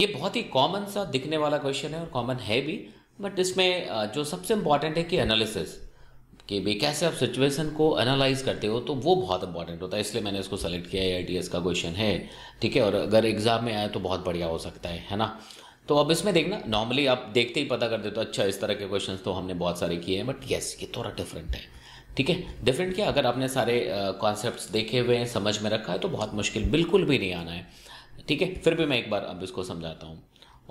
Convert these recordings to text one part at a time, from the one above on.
ये बहुत ही कॉमन सा दिखने वाला क्वेश्चन है और कॉमन है भी बट इसमें जो सबसे इम्पॉर्टेंट है कि एनालिसिस कि भाई कैसे आप सिचुएशन को एनालाइज करते हो तो वो बहुत इंपॉर्टेंट होता है इसलिए मैंने इसको सेलेक्ट किया है आई का क्वेश्चन है ठीक है और अगर एग्जाम में आए तो बहुत बढ़िया हो सकता है है ना तो अब इसमें देखना नॉर्मली आप देखते ही पता कर देते तो अच्छा इस तरह के क्वेश्चन तो हमने बहुत सारे किए हैं बट येस ये थोड़ा डिफरेंट है ठीक है डिफरेंट क्या अगर आपने सारे कॉन्सेप्ट देखे हुए हैं समझ में रखा है तो बहुत मुश्किल बिल्कुल भी नहीं आना है ठीक है फिर भी मैं एक बार अब इसको समझाता हूँ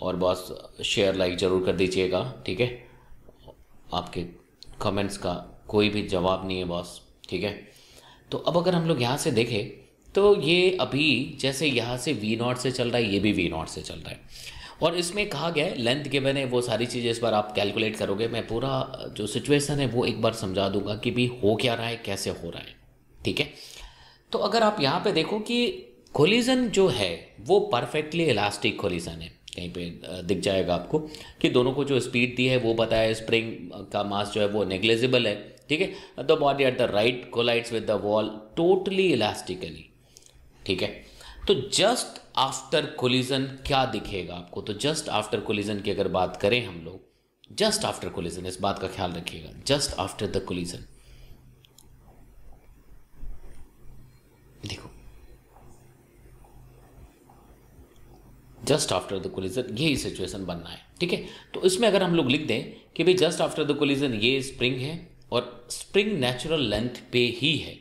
और बॉस शेयर लाइक ज़रूर कर दीजिएगा ठीक है आपके कमेंट्स का कोई भी जवाब नहीं है बॉस ठीक है तो अब अगर हम लोग यहाँ से देखें तो ये अभी जैसे यहाँ से वी नॉट से चल रहा है ये भी वी नॉट से चल रहा है और इसमें कहा गया है लेंथ के बने वो सारी चीज़ें इस बार आप कैलकुलेट करोगे मैं पूरा जो सिचुएशन है वो एक बार समझा दूंगा कि भी हो क्या रहा है कैसे हो रहा है ठीक है तो अगर आप यहाँ पे देखो कि कोलिजन जो है वो परफेक्टली इलास्टिक कोलिजन है कहीं पे दिख जाएगा आपको कि दोनों को जो स्पीड दी है वो बताया स्प्रिंग का मास जो है वो नेग्लेजिबल है ठीक है the body at the right collides with the wall totally elastically ठीक है तो जस्ट आफ्टर कोलिजन क्या दिखेगा आपको तो जस्ट आफ्टर कोलिजन की अगर बात करें हम लोग जस्ट आफ्टर कोलिजन इस बात का ख्याल रखिएगा just after the collision just after the collision यही सिचुएशन बनना है ठीक है तो इसमें अगर हम लोग लिख दें कि भाई जस्ट आफ्टर द कोलिजन ये स्प्रिंग है और स्प्रिंग नेचुरल लेंथ पे ही है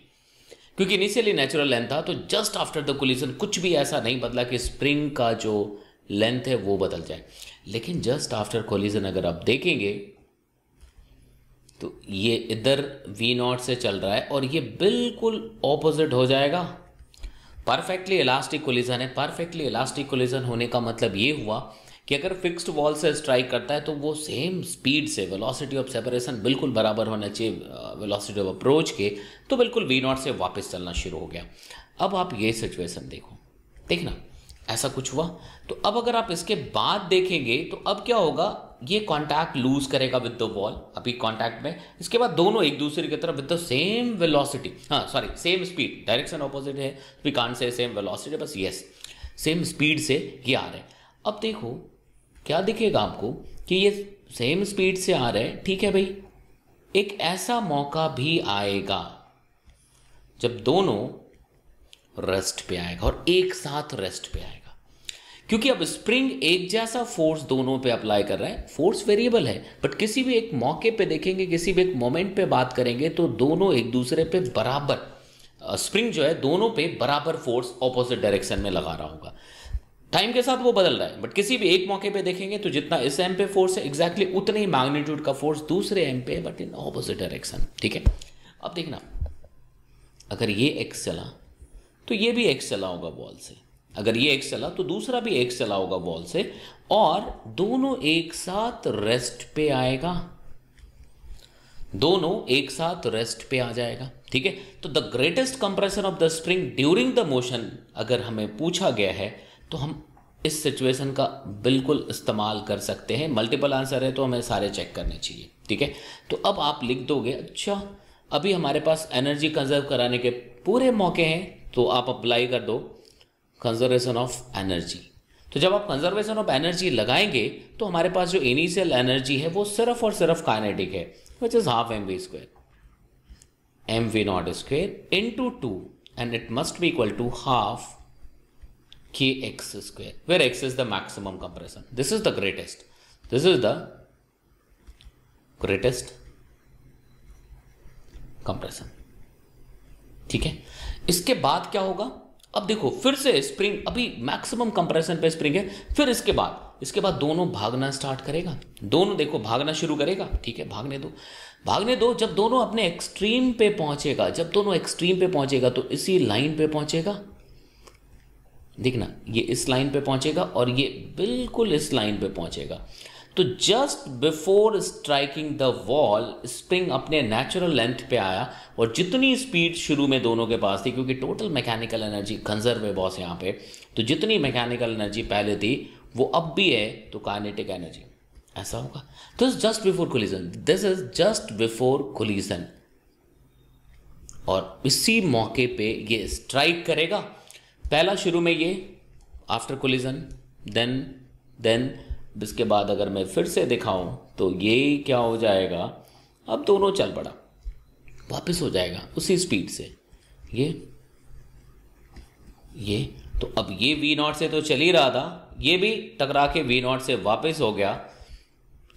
क्योंकि इनिशियली नेचुरल लेंथ था तो जस्ट आफ्टर द कोलिजन कुछ भी ऐसा नहीं बदला कि स्प्रिंग का जो लेंथ है वो बदल जाए लेकिन जस्ट आफ्टर कोलिजन अगर आप देखेंगे तो ये इधर वी नॉट से चल रहा है और ये बिल्कुल ऑपोजिट हो जाएगा परफेक्टली इलास्टिक कोलिजन है परफेक्टली इलास्टिक कोलिजन होने का मतलब ये हुआ कि अगर फिक्स्ड वॉल से स्ट्राइक करता है तो वो सेम स्पीड से वेलोसिटी ऑफ सेपरेशन बिल्कुल बराबर होना चाहिए वेलोसिटी ऑफ अप्रोच के तो बिल्कुल वी नॉट से वापस चलना शुरू हो गया अब आप ये सिचुएशन देखो देखना ऐसा कुछ हुआ तो अब अगर आप इसके बाद देखेंगे तो अब क्या होगा ये कॉन्टैक्ट लूज करेगा विद द वॉल अभी कॉन्टैक्ट में इसके बाद दोनों एक दूसरे की तरफ विद द सेम वेलोसिटी हाँ sorry same speed direction opposite है वी कान से सेम वेलोसिटी बस यस सेम स्पीड से ये आ रहे हैं अब देखो क्या दिखेगा आपको कि ये सेम स्पीड से आ रहे हैं ठीक है भाई एक ऐसा मौका भी आएगा जब दोनों रेस्ट पे आएगा और एक साथ रेस्ट पे आएगा क्योंकि अब स्प्रिंग एक जैसा फोर्स दोनों पे अप्लाई कर रहा है फोर्स वेरिएबल है बट किसी भी एक मौके पे देखेंगे किसी भी एक मोमेंट पे बात करेंगे तो दोनों एक दूसरे पे बराबर स्प्रिंग जो है दोनों पे बराबर फोर्स ऑपोजिट डायरेक्शन में लगा रहा होगा टाइम के साथ वो बदल रहा है बट किसी भी एक मौके पे देखेंगे तो जितना इस एम पे फोर्स है एग्जैक्टली exactly उतने ही मैग्नीट्यूड का फोर्स दूसरे एम पे बट इन ऑपोजिट डायरेक्शन ठीक है अब देखना अगर ये एक्स चला तो ये भी एक्स चला होगा बॉल से अगर ये एक्स चला तो दूसरा भी एक चला होगा वॉल से और दोनों एक साथ रेस्ट पे आएगा दोनों एक साथ रेस्ट पे आ जाएगा ठीक है तो the greatest compression of the spring during the motion अगर हमें पूछा गया है तो हम इस सिचुएशन का बिल्कुल इस्तेमाल कर सकते हैं मल्टीपल आंसर है तो हमें सारे चेक करने चाहिए ठीक है तो अब आप लिख दोगे अच्छा अभी हमारे पास एनर्जी कंजर्व कराने के पूरे मौके हैं तो आप अप्लाई कर दो कंजर्वेशन ऑफ एनर्जी तो जब आप कंजर्वेशन ऑफ एनर्जी लगाएंगे तो हमारे पास जो इनिशियल एनर्जी है वो सिर्फ और सिर्फ काइनेटिक है which is half M V square M V naught square into two and it must be equal to half K X square where X is the maximum compression this is the greatest this is the greatest compression ठीक है इसके बाद क्या होगा अब देखो फिर से स्प्रिंग अभी मैक्सिमम कंप्रेशन पे स्प्रिंग है फिर इसके बाद इसके बाद दोनों भागना स्टार्ट करेगा दोनों देखो भागना शुरू करेगा ठीक है भागने दो भागने दो जब दोनों अपने एक्सट्रीम पे पहुंचेगा जब दोनों एक्सट्रीम पे पहुंचेगा तो इसी लाइन पे पहुंचेगा देखना ये इस लाइन पे पहुंचेगा और ये बिल्कुल इस लाइन पे पहुंचेगा तो just before striking the wall spring अपने नेचुरल लेंथ पे आया और जितनी स्पीड शुरू में दोनों के पास थी क्योंकि टोटल मैकेनिकल एनर्जी कंजर्व है बॉस यहाँ पे तो जितनी मैकेनिकल एनर्जी पहले थी वो अब भी है तो काइनेटिक एनर्जी ऐसा होगा is just before collision this is just before collision और इसी मौके पे ये स्ट्राइक करेगा पहला शुरू में ये आफ्टर कोलिजन देन देन इसके बाद अगर मैं फिर से दिखाऊं तो ये क्या हो जाएगा अब दोनों चल पड़ा वापस हो जाएगा उसी स्पीड से ये ये तो अब ये वी नॉट से तो चल ही रहा था ये भी टकरा के वी नॉट से वापस हो गया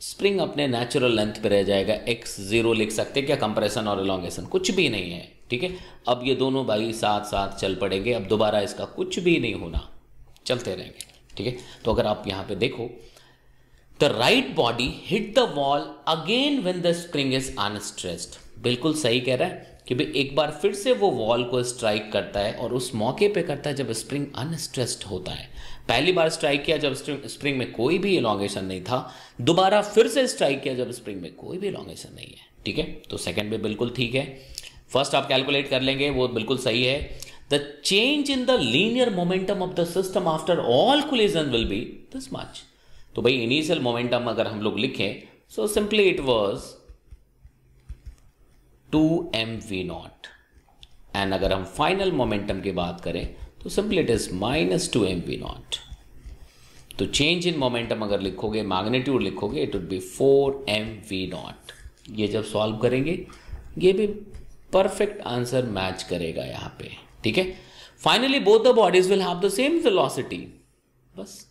स्प्रिंग अपने नेचुरल लेंथ पे रह जाएगा एक्स जीरो लिख सकते क्या कंप्रेशन और एलोंगेशन कुछ भी नहीं है ठीक है अब ये दोनों भाई साथ साथ चल पड़ेंगे अब दोबारा इसका कुछ भी नहीं होना चलते रहेंगे ठीक है तो अगर आप यहाँ पे देखो The right body hit the wall again when the spring is unstressed बिल्कुल सही कह रहा है कि भाई एक बार फिर से वो वॉल को स्ट्राइक करता है और उस मौके पे करता है जब स्प्रिंग अनस्ट्रेस्ड होता है पहली बार स्ट्राइक किया जब स्प्रिंग में कोई भी इलांगेशन नहीं था दोबारा फिर से स्ट्राइक किया जब स्प्रिंग में कोई भी इलांगेशन नहीं है ठीक है तो सेकंड भी बिल्कुल ठीक है फर्स्ट आप कैलकुलेट कर लेंगे वो बिल्कुल सही है the change in the linear momentum of the system after all collision will be this much तो भाई इनिशियल मोमेंटम अगर हम लोग लिखें so simply it was two M V naught and अगर हम फाइनल मोमेंटम की बात करें तो simply it is minus two M V naught तो चेंज इन मोमेंटम अगर लिखोगे मैग्नेट्यूड लिखोगे it would be four M V naught ये जब सॉल्व करेंगे ये भी परफेक्ट आंसर मैच करेगा यहां पे ठीक है finally both the bodies will have the same velocity बस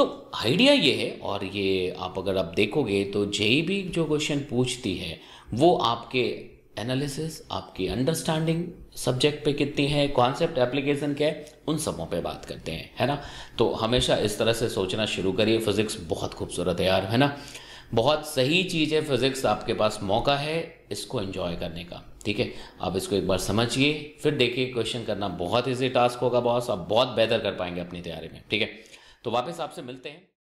तो आइडिया ये है और ये आप अगर आप देखोगे तो जेई भी e जो क्वेश्चन पूछती है वो आपके एनालिसिस आपकी अंडरस्टैंडिंग सब्जेक्ट पे कितनी है कॉन्सेप्ट एप्लीकेशन क्या है उन सबों पे बात करते हैं है ना तो हमेशा इस तरह से सोचना शुरू करिए फिजिक्स बहुत खूबसूरत है यार है ना बहुत सही चीज़ है फिजिक्स आपके पास मौका है इसको एंजॉय करने का ठीक है आप इसको एक बार समझिए फिर देखिए क्वेश्चन करना बहुत ईजी टास्क होगा बॉस आप बहुत बेहतर कर पाएंगे अपनी तैयारी में ठीक है तो वापस आपसे मिलते हैं